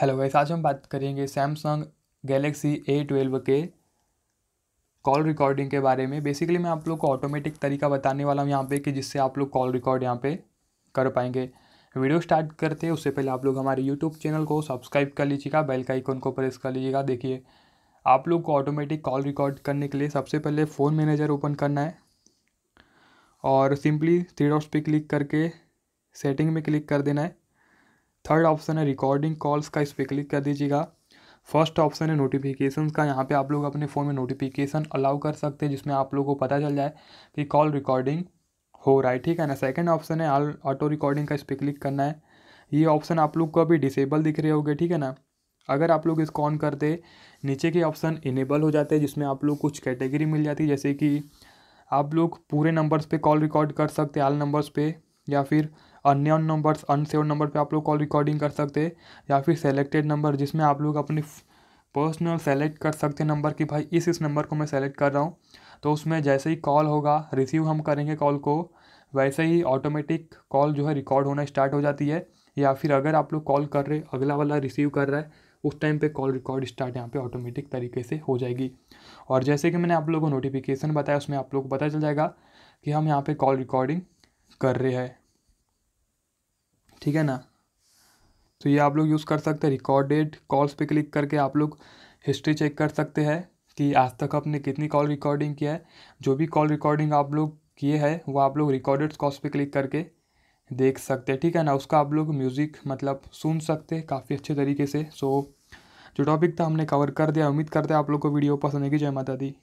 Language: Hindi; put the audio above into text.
हेलो गाइस आज हम बात करेंगे सैमसंग गैलेक्सी ए ट्वेल्व के कॉल रिकॉर्डिंग के बारे में बेसिकली मैं आप लोग को ऑटोमेटिक तरीका बताने वाला हूँ यहाँ पे कि जिससे आप लोग कॉल रिकॉर्ड यहाँ पे कर पाएंगे वीडियो स्टार्ट करते हैं उससे पहले आप लोग हमारे यूट्यूब चैनल को सब्सक्राइब कर लीजिएगा बेल का आइकन को प्रेस कर लीजिएगा देखिए आप लोग को ऑटोमेटिक कॉल रिकॉर्ड करने के लिए सबसे पहले फ़ोन मैनेजर ओपन करना है और सिंपली थ्री डॉट्स पे क्लिक करके सेटिंग में क्लिक कर देना है थर्ड ऑप्शन है रिकॉर्डिंग कॉल्स का इस पर क्लिक कर दीजिएगा फर्स्ट ऑप्शन है नोटिफिकेशन का यहाँ पे आप लोग अपने फ़ोन में नोटिफिकेशन अलाउ कर सकते हैं जिसमें आप लोगों को पता चल जाए कि कॉल रिकॉर्डिंग हो रहा है ठीक है ना सेकंड ऑप्शन है ऑटो रिकॉर्डिंग का इस पर क्लिक करना है ये ऑप्शन आप लोग को अभी डिसेबल दिख रहे होंगे ठीक है ना अगर आप लोग इसको ऑन करते नीचे के ऑप्शन इनेबल हो जाते हैं जिसमें आप लोग कुछ कैटेगरी मिल जाती है जैसे कि आप लोग पूरे नंबर्स पे कॉल रिकॉर्ड कर सकते हैं आल नंबर्स पे या फिर अन्य नंबर्स अनसेव नंबर पे आप लोग कॉल रिकॉर्डिंग कर सकते हैं या फिर सेलेक्टेड नंबर जिसमें आप लोग अपनी पर्सनल सेलेक्ट कर सकते हैं नंबर कि भाई इस इस नंबर को मैं सेलेक्ट कर रहा हूँ तो उसमें जैसे ही कॉल होगा रिसीव हम करेंगे कॉल को वैसे ही ऑटोमेटिक कॉल जो है रिकॉर्ड होना स्टार्ट हो जाती है या फिर अगर आप लोग कॉल कर रहे अगला वाला रिसीव कर रहा है उस टाइम पे कॉल रिकॉर्ड स्टार्ट यहाँ पे ऑटोमेटिक तरीके से हो जाएगी और जैसे कि मैंने आप लोगों को नोटिफिकेशन बताया उसमें आप लोग को पता चल जाएगा कि हम यहाँ पे कॉल रिकॉर्डिंग कर रहे है ठीक है ना तो ये आप लोग यूज़ कर सकते हैं रिकॉर्डेड कॉल्स पे क्लिक करके आप लोग हिस्ट्री चेक कर सकते हैं कि आज तक आपने कितनी कॉल रिकॉर्डिंग किया है जो भी कॉल रिकॉर्डिंग आप लोग किए हैं वो आप लोग रिकॉर्डेड कॉल्स पे क्लिक करके देख सकते हैं ठीक है ना उसका आप लोग म्यूज़िक मतलब सुन सकते हैं काफ़ी अच्छे तरीके से सो जो टॉपिक था हमने कवर कर दिया उम्मीद करते हैं आप लोग को वीडियो पसंद है कि जय माता दी